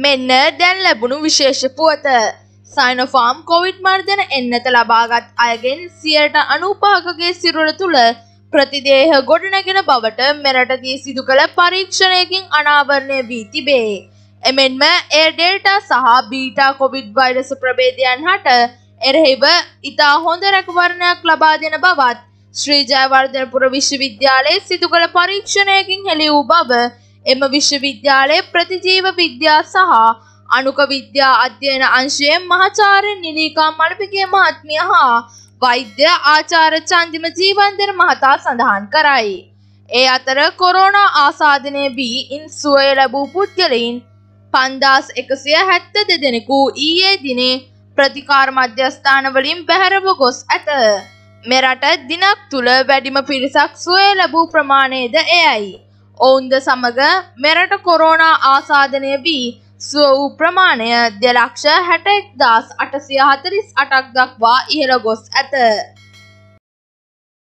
මෙන්න දැන් ලැබුණු විශේෂ පුවත. සයිනොෆාම් කොවිඩ් මර්ධන එන්නත ලබාගත් අයගෙන් සියයට අනුපාකගේ සිරුර තුළ ප්‍රතිදේහ ගොඩනැගෙන බවට මෙරටදී සිදු කළ පරීක්ෂණයකින් අනාවරණය වී තිබේ. එමෙන්ම ඒ ඩෙල්ටා සහ බීටා කොවිඩ් වෛරස ප්‍රබේදයන් හට එරෙහිව ඉතා හොඳ රැකවරණයක් ලබා දෙන බවත් ශ්‍රී ජයවර්ධනපුර විශ්වවිද්‍යාලයේ සිදු කළ පරීක්ෂණයකින් හෙළි වූ බව එම විශ්වවිද්‍යාලයේ ප්‍රතිජීව විද්‍යා සහ අණුක විද්‍යා අධ්‍යයන අංශයේ මහාචාර්ය නිලීකා මණපිගේ මහත්මිය හා වෛද්‍ය ආචාර්ය චන්දිම ජීවන්දන මහතා සඳහන් කරයි. ඒ අතර කොරෝනා ආසාදනය වී ඉන්සුවය ලැබූ පුද්ගලයින් පන්දාස් එකසිය හැත්ත දෙදෙනෙකු ඊයේ දිනේ ප්‍රතිකාර මධ්‍යස්ථානවලින් බැහැරව ගොස් ඇත. මෙරට දිනක් තුළ වැඩිම පිරිසක් සුවය ලැබූ ප්‍රමාණයද එයයි. ඔවුන්ද සමඟ මෙරට කොරෝනා ආසාධනය වී ස්ව වූ ප්‍රමාණය දෙලක්ෂ හැටෙක් දස් අටසිය හතරිස් අටක් දක්වා ඉහළ ගොස් ඇත.